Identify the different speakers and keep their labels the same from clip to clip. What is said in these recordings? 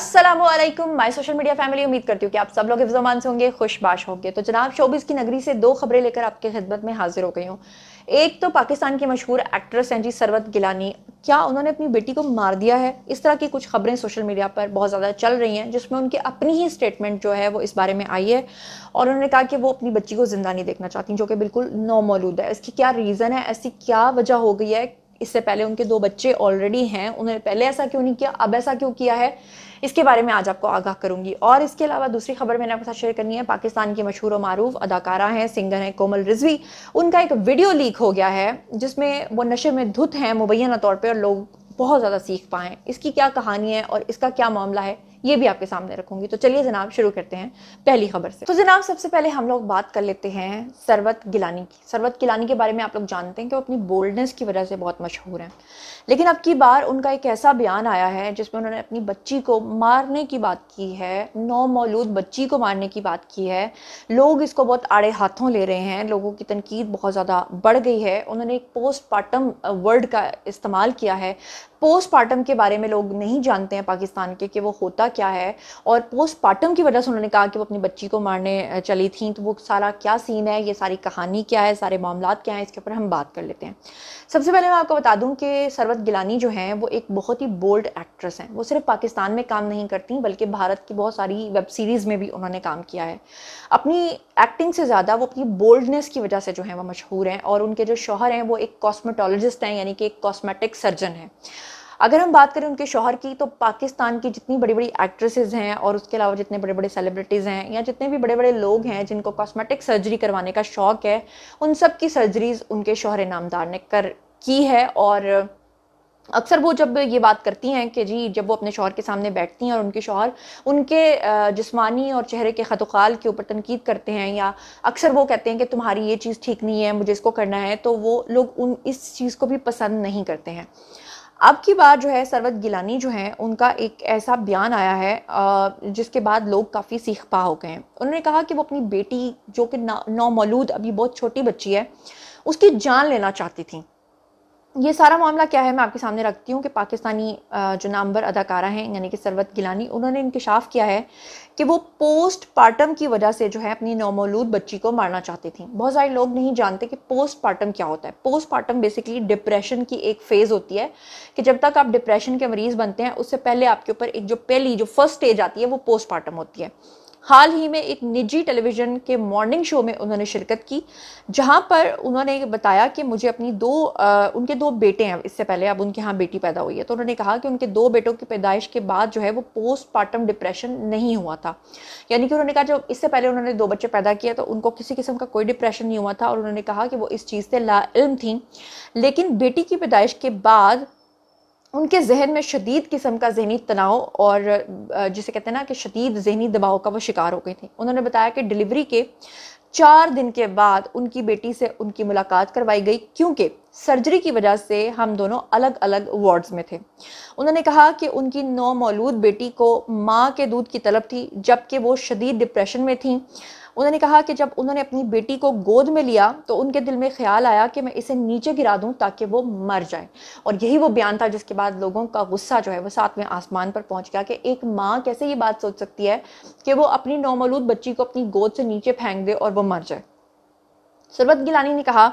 Speaker 1: Aslam my social media family उम्मीद करती हूँ कि आप सब लोग हिफ्जमान से होंगे खुशबाश होंगे तो जनाब शोबिस की नगरी से दो खबरें लेकर आपके खिदमत में हाजिर हो गई हूँ एक तो पाकिस्तान की मशहूर एक्ट्रेस हैं जी सरवत गिलानी क्या उन्होंने अपनी बेटी को मार दिया है इस तरह की कुछ खबरें सोशल मीडिया पर बहुत ज़्यादा चल रही हैं जिसमें उनकी अपनी ही स्टेटमेंट जो है वो इस बारे में आई है और उन्होंने कहा कि वो अपनी बच्ची को ज़िंदा नहीं देखना चाहती जो कि बिल्कुल नौमौलूद है इसकी क्या रीज़न है ऐसी क्या वजह हो गई है इससे पहले उनके दो बच्चे ऑलरेडी हैं उन्होंने पहले ऐसा क्यों नहीं किया अब ऐसा क्यों किया है इसके बारे में आज आपको आगाह करूंगी और इसके अलावा दूसरी खबर मैंने आपके साथ शेयर करनी है पाकिस्तान की मशहूर और मरूफ अदाकारा हैं सिंगर हैं कोमल रिजवी उनका एक वीडियो लीक हो गया है जिसमें वो नशे में धुत हैं मुबैना तौर पर और लोग बहुत ज़्यादा सीख पाएँ इसकी क्या कहानी है और इसका क्या मामला है ये भी आपके सामने रखूंगी तो चलिए जनाब शुरू करते हैं पहली खबर से तो जनाब सबसे पहले हम लोग बात कर लेते हैं सरवत गिलानी की सरवत गिलानी के बारे में आप लोग जानते हैं कि वो अपनी बोल्डनेस की वजह से बहुत मशहूर हैं लेकिन अब की बार उनका एक ऐसा बयान आया है जिसमें उन्होंने अपनी बच्ची को मारने की बात की है नौ मौलूद बच्ची को मारने की बात की है लोग इसको बहुत आड़े हाथों ले रहे हैं लोगों की तनकीद बहुत ज़्यादा बढ़ गई है उन्होंने एक पोस्टमार्टम वर्ड का इस्तेमाल किया है पोस्टपार्टम के बारे में लोग नहीं जानते हैं पाकिस्तान के कि वो होता क्या है और पोस्टपार्टम की वजह से उन्होंने कहा कि वो अपनी बच्ची को मारने चली थी तो वो सारा क्या सीन है ये सारी कहानी क्या है सारे मामला क्या हैं इसके ऊपर हम बात कर लेते हैं सबसे पहले मैं आपको बता दूँ कि सरवत गिलानी जो हैं वो एक बहुत ही बोल्ड एक्ट्रेस हैं वो सिर्फ पाकिस्तान में काम नहीं करती बल्कि भारत की बहुत सारी वेब सीरीज़ में भी उन्होंने काम किया है अपनी एक्टिंग से ज़्यादा वो अपनी बोल्डनेस की वजह से जो है वो मशहूर हैं और उनके जो शोहर हैं वो एक कॉस्मेटोलॉजिस्ट हैं यानी कि एक कॉस्मेटिक सर्जन है अगर हम बात करें उनके शोहर की तो पाकिस्तान की जितनी बड़ी बड़ी एक्ट्रेसेज हैं और उसके अलावा जितने बड़े बड़े सेलिब्रिटीज़ हैं या जितने भी बड़े बड़े लोग हैं जिनको कॉस्मेटिक सर्जरी करवाने का शौक़ है उन सब की सर्जरीज़ उनके शोहर नामदार ने कर की है और अक्सर वो जब ये बात करती हैं कि जी जब वो अपने शोहर के सामने बैठती हैं और उनके शोहर उनके जिस्मानी और चेहरे के ख़तुखाल के ऊपर तनकीद करते हैं या अक्सर वो कहते हैं कि तुम्हारी ये चीज़ ठीक नहीं है मुझे इसको करना है तो वो लोग उन इस चीज़ को भी पसंद नहीं करते हैं अब की बार जो है सरवत गिलानी जो है उनका एक ऐसा बयान आया है जिसके बाद लोग काफ़ी सीख पा हो गए हैं उन्होंने कहा कि वो अपनी बेटी जो कि नौमौलूद अभी बहुत छोटी बच्ची है उसकी जान लेना चाहती थी ये सारा मामला क्या है मैं आपके सामने रखती हूँ कि पाकिस्तानी जो नामवर अदाकारा हैं यानी कि सरवत गिलानी उन्होंने इंकशाफ किया है कि वो पोस्ट पार्टम की वजह से जो है अपनी नोमोलूद बच्ची को मारना चाहती थी बहुत सारे लोग नहीं जानते कि पोस्ट पार्टम क्या होता है पोस्ट पार्टम बेसिकली डिप्रेशन की एक फ़ेज़ होती है कि जब तक आप डिप्रेशन के मरीज़ बनते हैं उससे पहले आपके ऊपर एक जो पहली जो फर्स्ट स्टेज आती है वो पोस्ट पार्टम होती है हाल ही में एक निजी टेलीविज़न के मॉर्निंग शो में उन्होंने शिरकत की जहां पर उन्होंने बताया कि मुझे अपनी दो आ, उनके दो बेटे हैं इससे पहले अब उनके यहाँ बेटी पैदा हुई है तो उन्होंने कहा कि उनके दो बेटों की पैदाइश के बाद जो है वो पोस्टमार्टम डिप्रेशन नहीं हुआ था यानी कि उन्होंने कहा जब इससे पहले उन्होंने दो बच्चे पैदा किया तो उनको किसी किस्म का कोई डिप्रेशन नहीं हुआ था और उन्होंने कहा कि वो इस चीज़ से लाइल थी लेकिन बेटी की पैदाइश के बाद उनके जहन में शदीद किस्म का जहनी तनाव और जिसे कहते हैं ना कि शदीद जहनी दबाव का वो शिकार हो गई थी उन्होंने बताया कि डिलीवरी के चार दिन के बाद उनकी बेटी से उनकी मुलाकात करवाई गई क्योंकि सर्जरी की वजह से हम दोनों अलग अलग वार्ड्स में थे उन्होंने कहा कि उनकी नौ मौलूद बेटी को माँ के दूध की तलब थी जबकि वो शदीद डिप्रेशन में थी उन्होंने कहा कि जब उन्होंने अपनी बेटी को गोद में लिया तो उनके दिल में ख्याल आया कि मैं इसे नीचे गिरा दूं ताकि वो मर जाए और यही वो बयान था जिसके बाद लोगों का गुस्सा जो है वो सातवें आसमान पर पहुंच गया कि एक माँ कैसे ये बात सोच सकती है कि वो अपनी नौमलूद बच्ची को अपनी गोद से नीचे फेंक दे और वो मर जाए सरबत गिलानी ने कहा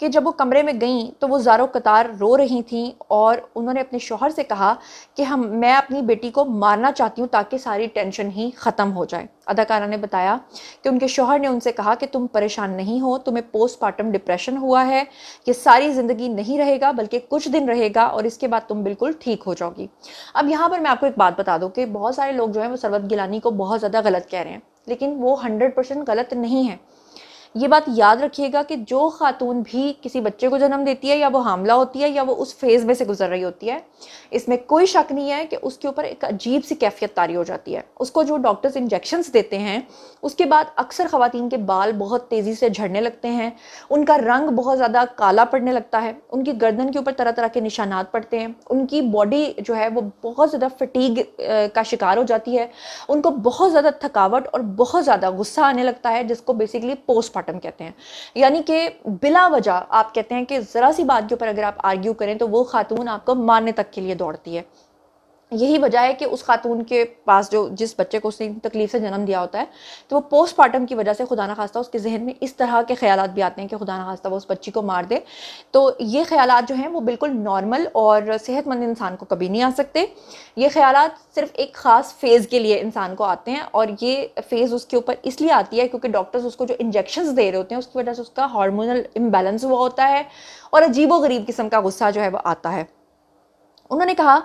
Speaker 1: कि जब वो कमरे में गईं तो वो ज़ारो कतार रो रही थीं और उन्होंने अपने शोहर से कहा कि हम मैं अपनी बेटी को मारना चाहती हूँ ताकि सारी टेंशन ही ख़त्म हो जाए अदाकारा ने बताया कि उनके शोहर ने उनसे कहा कि तुम परेशान नहीं हो तुम्हें पोस्टमार्टम डिप्रेशन हुआ है ये सारी ज़िंदगी नहीं रहेगा बल्कि कुछ दिन रहेगा और इसके बाद तुम बिल्कुल ठीक हो जाओगी अब यहाँ पर मैं आपको एक बात बता दूँ कि बहुत सारे लोग जो हैं वो सरबत गिलानी को बहुत ज़्यादा गलत कह रहे हैं लेकिन वो हंड्रेड परसेंट गलत नहीं है ये बात याद रखिएगा कि जो खातून भी किसी बच्चे को जन्म देती है या वो हामला होती है या वो उस फेज़ में से गुजर रही होती है इसमें कोई शक नहीं है कि उसके ऊपर एक अजीब सी कैफियत तारी हो जाती है उसको जो डॉक्टर्स इंजेक्शन्स देते हैं उसके बाद अक्सर ख़वान के बाल बहुत तेज़ी से झड़ने लगते हैं उनका रंग बहुत ज़्यादा काला पड़ने लगता है उनकी गर्दन के ऊपर तरह तरह के निशानात पड़ते हैं उनकी बॉडी जो है वो बहुत ज़्यादा फटीग का शिकार हो जाती है उनको बहुत ज़्यादा थकावट और बहुत ज़्यादा गुस्सा आने लगता है जिसको बेसिकली पोस्ट पोस्टमार्टम कहते हैं यानी कि बिला वजह आप कहते हैं कि ज़रा सी बात के ऊपर अगर आप आर्ग्यू करें तो वो खातून आपको मारने तक के लिए दौड़ती है यही वजह है कि उस खातून के पास जो जिस बच्चे को उसने तकलीफ से जन्म दिया होता है तो वो पोस्टमार्टम की वजह से खुदा न खास्ता उसके जहन में इस तरह के ख्याल भी आते हैं कि खुदा ना खास्ता वो उस बच्ची को मार दे तो ये ख्याल जो हैं वो बिल्कुल नॉर्मल और सेहतमंद इंसान को कभी नहीं आ सकते ये ख्याल सिर्फ एक ख़ास फेज़ के लिए इंसान को आते हैं और ये फेज़ उसके ऊपर इसलिए आती है क्योंकि डॉक्टर्स उसको जो इंजेक्शन दे रहे होते हैं उसकी वजह से उसका हारमोनल इम्बेलेंस हुआ होता है और अजीब व गरीब किस्म का गुस्सा जो है वो आता है उन्होंने कहा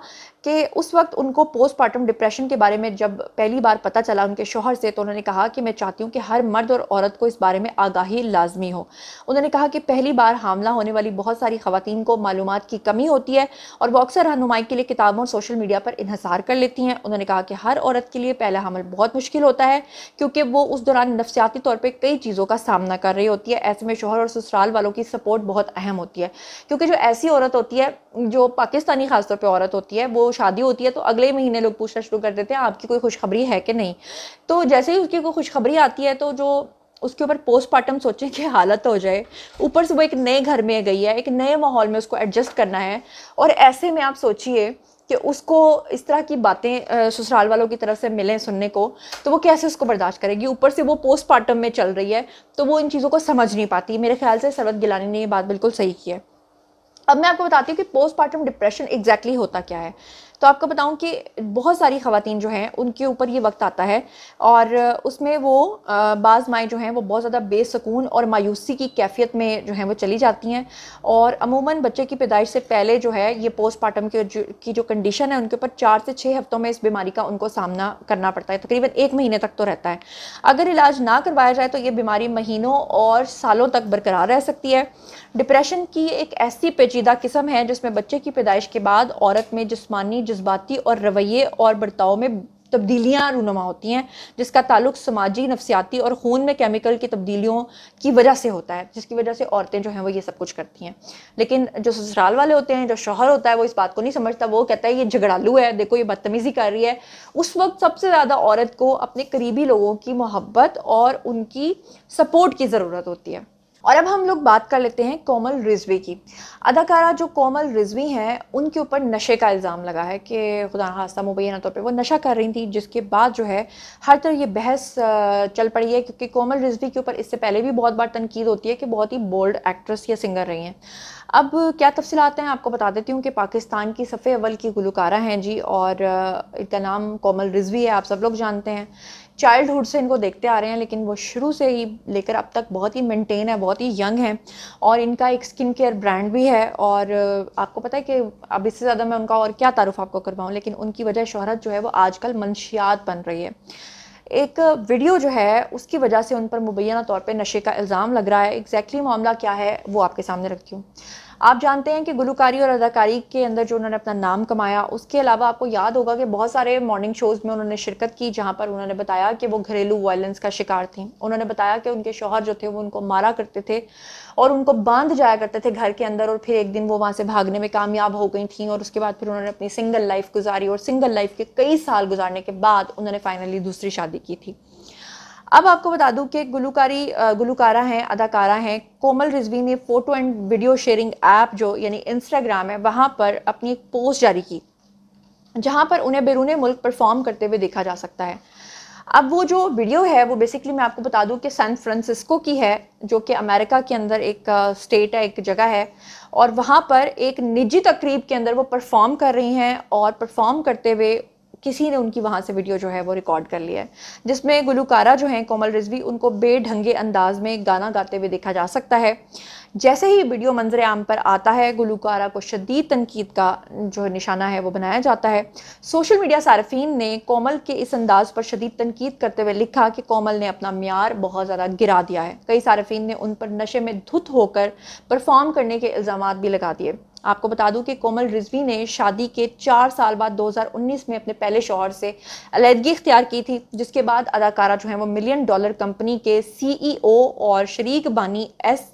Speaker 1: कि उस वक्त उनको पोस्टमार्टम डिप्रेशन के बारे में जब पहली बार पता चला उनके शोहर से तो उन्होंने कहा कि मैं चाहती हूँ कि हर मर्द और औरत को इस बारे में आगाही लाजमी हो उन्होंने कहा कि पहली बार हामला होने वाली बहुत सारी खातन को मालूम की कमी होती है और वो अक्सर रहनुमाई के लिए किताबों और सोशल मीडिया पर इहसार कर लेती हैं उन्होंने कहा कि हर औरत के लिए पहला हमल बहुत मुश्किल होता है क्योंकि वो उस दौरान नफसियाती तौर पर कई चीज़ों का सामना कर रही होती है ऐसे में शोहर और ससुराल वालों की सपोर्ट बहुत अहम होती है क्योंकि जो ऐसी औरत होती है जो पाकिस्तानी खासतौर पर औरत होती है वो शादी होती है तो अगले महीने लोग पूछना शुरू कर देते हैं आपकी कोई खुशखबरी है कि नहीं तो जैसे ही उसकी कोई खुशखबरी आती है तो जो उसके ऊपर पोस्टमार्टम सोचें कि हालत हो जाए ऊपर से वो एक नए घर में गई है एक नए माहौल में उसको एडजस्ट करना है और ऐसे में आप सोचिए कि उसको इस तरह की बातें ससुराल वालों की तरफ से मिलें सुनने को तो वो कैसे उसको बर्दाश्त करेगी ऊपर से वो पोस्टमार्टम में चल रही है तो वो इन चीज़ों को समझ नहीं पाती मेरे ख्याल से सरवत गिलानी ने ये बात बिल्कुल सही की है अब मैं आपको बताती हूँ कि पोस्टमार्टम डिप्रेशन एग्जैक्टली होता क्या है तो आपको बताऊं कि बहुत सारी खातन जो हैं उनके ऊपर ये वक्त आता है और उसमें वो बाज़ माएँ जो हैं वो बहुत ज़्यादा बेसकून और मायूसी की कैफियत में जो हैं वो चली जाती हैं और अमूमन बच्चे की पैदाइश से पहले जो है ये पोस्टमार्टम के जो की जो कंडीशन है उनके ऊपर चार से छः हफ्तों में इस बीमारी का उनको सामना करना पड़ता है तकरीबन तो एक महीने तक तो रहता है अगर इलाज ना करवाया जाए तो ये बीमारी महीनों और सालों तक बरकरार रह सकती है डिप्रेशन की एक ऐसी पेचीदा किस्म है जिसमें बच्चे की पैदाइश के बाद औरत में जिसमानी जज्बाती और रवैये और बर्ताव में तब्दीलियाँ रूनमा होती हैं जिसका ताल्लुक समाजी नफसियाती और खून में केमिकल की तब्दीलियों की वजह से होता है जिसकी वजह से औरतें जो हैं वो ये सब कुछ करती हैं लेकिन जो ससुराल वाले होते हैं जो शोहर होता है वो इस बात को नहीं समझता वो कहता है ये झगड़ालू है देखो ये बदतमीज़ी कर रही है उस वक्त सबसे ज़्यादा औरत को अपने करीबी लोगों की मोहब्बत और उनकी सपोर्ट की ज़रूरत होती है और अब हम लोग बात कर लेते हैं कोमल रिजवी की अदाकारा जो कोमल रिजवी हैं उनके ऊपर नशे का इल्ज़ाम लगा है कि खुदा खास्ता मुबैना तौर तो पर वो नशा कर रही थी जिसके बाद जो है हर तरह ये बहस चल पड़ी है क्योंकि कोमल रिजवी के ऊपर इससे पहले भी बहुत बार तनकीद होती है कि बहुत ही बोल्ड एक्ट्रेस या सिंगर रही हैं अब क्या तफसलत हैं आपको बता देती हूँ कि पाकिस्तान की सफ़े अवल की गुलकारा हैं जी और इनका नाम कोमल रिजवी है आप सब लोग जानते हैं चाइल्डहुड से इनको देखते आ रहे हैं लेकिन वो शुरू से ही लेकर अब तक बहुत ही मेंटेन है बहुत ही यंग है और इनका एक स्किन केयर ब्रांड भी है और आपको पता है कि अब इससे ज़्यादा मैं उनका और क्या तारुफ आपको करवाऊँ लेकिन उनकी वजह शहरत जो है वो आजकल मंशियात बन रही है एक वीडियो जो है उसकी वजह से उन पर मुबैना तौर पर नशे का इल्ज़ाम लग रहा है एग्जैक्टली exactly मामला क्या है वो आपके सामने रखती हूँ आप जानते हैं कि गुलकारी और अदाकारी के अंदर जो उन्होंने अपना नाम कमाया उसके अलावा आपको याद होगा कि बहुत सारे मॉर्निंग शोज़ में उन्होंने शिरकत की जहाँ पर उन्होंने बताया कि वो घरेलू वायलेंस का शिकार थी उन्होंने बताया कि उनके शोहर जो थे वो उनको मारा करते थे और उनको बांध जाया करते थे घर के अंदर और फिर एक दिन वो वहाँ से भागने में कामयाब हो गई थी और उसके बाद फिर उन्होंने अपनी सिंगल लाइफ गुजारी और सिंगल लाइफ के कई साल गुजारने के बाद उन्होंने फाइनली दूसरी शादी की थी अब आपको बता दूं कि गुलकारी गुलकारा हैं अदाकारा हैं कोमल रिजवी ने photo and video sharing app जो यानी इंस्टाग्राम है वहाँ पर अपनी एक पोस्ट जारी की जहाँ पर उन्हें बैरून मुल्क परफॉर्म करते हुए देखा जा सकता है अब वो जो वीडियो है वो बेसिकली मैं आपको बता दूं कि सैन फ्रांसिस्को की है जो कि अमेरिका के अंदर एक स्टेट है एक जगह है और वहाँ पर एक निजी तकरीब के अंदर वो परफॉर्म कर रही हैं और परफॉर्म करते हुए किसी ने उनकी वहाँ से वीडियो जो है वो रिकॉर्ड कर लिया है जिसमें गुलकारा जो हैं कोमल रिजवी उनको बेढंगे अंदाज में गाना गाते हुए देखा जा सकता है जैसे ही वीडियो मंजर आम पर आता है गुलकारा को शदीद तनकीद का जो निशाना है वो बनाया जाता है सोशल मीडिया सार्फिन ने कोमल के इस अंदाज पर शदीद तनकीद करते हुए लिखा कि कोमल ने अपना मैार बहुत ज़्यादा गिरा दिया है कई सार्फिन ने उन पर नशे में धुत होकर परफॉर्म करने के इल्ज़ाम भी लगा दिए आपको बता दूं कि कोमल रिजवी ने शादी के चार साल बाद 2019 में अपने पहले शोहर से अलीहदगी इख्तियार की थी जिसके बाद अदाकारा जो है वो मिलियन डॉलर कंपनी के सीईओ e और शरीक बानी एस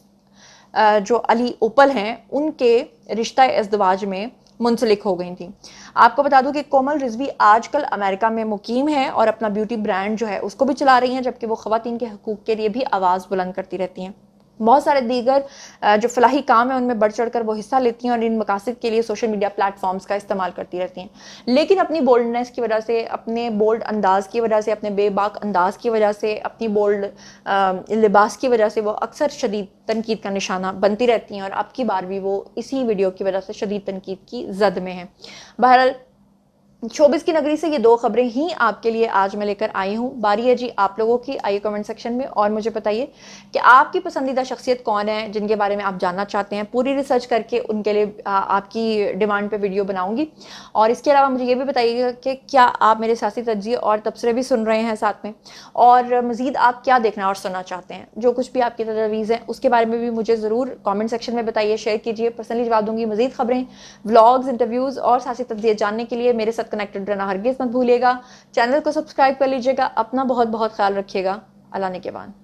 Speaker 1: जो अली ओपल हैं उनके रिश्ता इसदवाज में मुंसलिक हो गई थी आपको बता दूं कि कोमल रिजवी आजकल अमेरिका में मुकीम है और अपना ब्यूटी ब्रांड जो है उसको भी चला रही हैं जबकि वो ख़वान के हकूक़ के लिए भी आवाज़ बुलंद करती रहती हैं बहुत सारे दीगर जो फलाही काम है उनमें बढ़ चढ़ कर वो हिस्सा लेती हैं और इन मकासद के लिए सोशल मीडिया प्लेटफॉर्म्स का इस्तेमाल करती रहती हैं लेकिन अपनी बोल्डनेस की वजह से अपने बोल्ड अंदाज की वजह से अपने बेबाक अंदाज की वजह से अपनी बोल्ड लिबास की वजह से वो अक्सर शदीद तनकीद का निशाना बनती रहती हैं और अब की बार भी वो इसी वीडियो की वजह से शदीद तनकीद की जद में है बहरहाल शोबिस की नगरी से ये दो खबरें ही आपके लिए आज मैं लेकर आई हूँ बारी है जी आप लोगों की आइए कमेंट सेक्शन में और मुझे बताइए कि आपकी पसंदीदा शख्सियत कौन है जिनके बारे में आप जानना चाहते हैं पूरी रिसर्च करके उनके लिए आ, आपकी डिमांड पे वीडियो बनाऊंगी और इसके अलावा मुझे ये भी बताइएगा कि क्या आप मेरे सियासी तजिए और तबसरे भी सुन रहे हैं साथ में और मज़ीद आप क्या देखना और सुनना चाहते हैं जो कुछ भी आपकी तजावीज़ हैं उसके बारे में भी मुझे ज़रूर कॉमेंट सेक्शन में बताइए शेयर कीजिए पर्सनली जवाब दूँगी मज़ीद खबरें ब्लॉग्स इंटरव्यूज़ और सियासी तजिए जानने के लिए मेरे साथ साथ कनेक्टेड रहना हरगिज़ मत भूलिएगा चैनल को सब्सक्राइब कर लीजिएगा अपना बहुत बहुत ख्याल रखिएगा अल्लाह के बाद